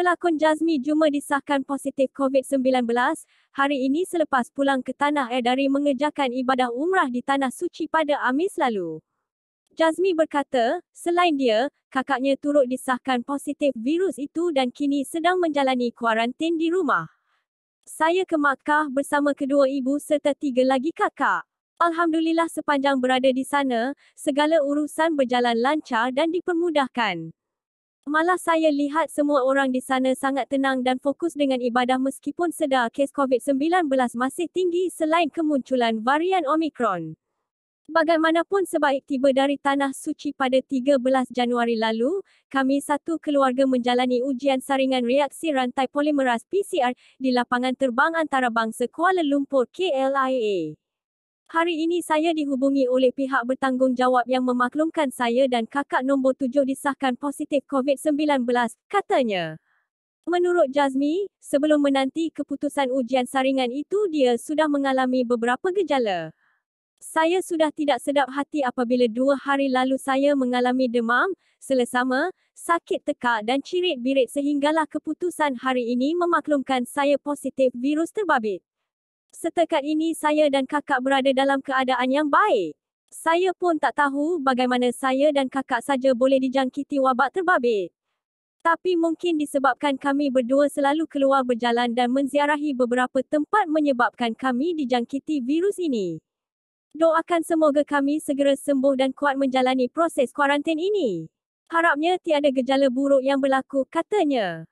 pelakon Jazmi Juma disahkan positif COVID-19 hari ini selepas pulang ke tanah air dari mengerjakan ibadah umrah di Tanah Suci pada Amis lalu. Jazmi berkata, selain dia, kakaknya turut disahkan positif virus itu dan kini sedang menjalani kuarantin di rumah. Saya ke Makkah bersama kedua ibu serta tiga lagi kakak. Alhamdulillah sepanjang berada di sana, segala urusan berjalan lancar dan dipermudahkan malah saya lihat semua orang di sana sangat tenang dan fokus dengan ibadah meskipun sedar kes COVID-19 masih tinggi selain kemunculan varian Omicron. Bagaimanapun sebaik tiba dari Tanah Suci pada 13 Januari lalu, kami satu keluarga menjalani ujian saringan reaksi rantai polimeras PCR di lapangan terbang antarabangsa Kuala Lumpur KLIA. Hari ini saya dihubungi oleh pihak bertanggungjawab yang memaklumkan saya dan kakak nombor tujuh disahkan positif COVID-19, katanya. Menurut Jazmi, sebelum menanti keputusan ujian saringan itu dia sudah mengalami beberapa gejala. Saya sudah tidak sedap hati apabila dua hari lalu saya mengalami demam, selesama, sakit tekak dan cirit birit sehinggalah keputusan hari ini memaklumkan saya positif virus terbabit. Setakat ini saya dan kakak berada dalam keadaan yang baik. Saya pun tak tahu bagaimana saya dan kakak saja boleh dijangkiti wabak terbabit. Tapi mungkin disebabkan kami berdua selalu keluar berjalan dan menziarahi beberapa tempat menyebabkan kami dijangkiti virus ini. Doakan semoga kami segera sembuh dan kuat menjalani proses kuarantin ini. Harapnya tiada gejala buruk yang berlaku, katanya.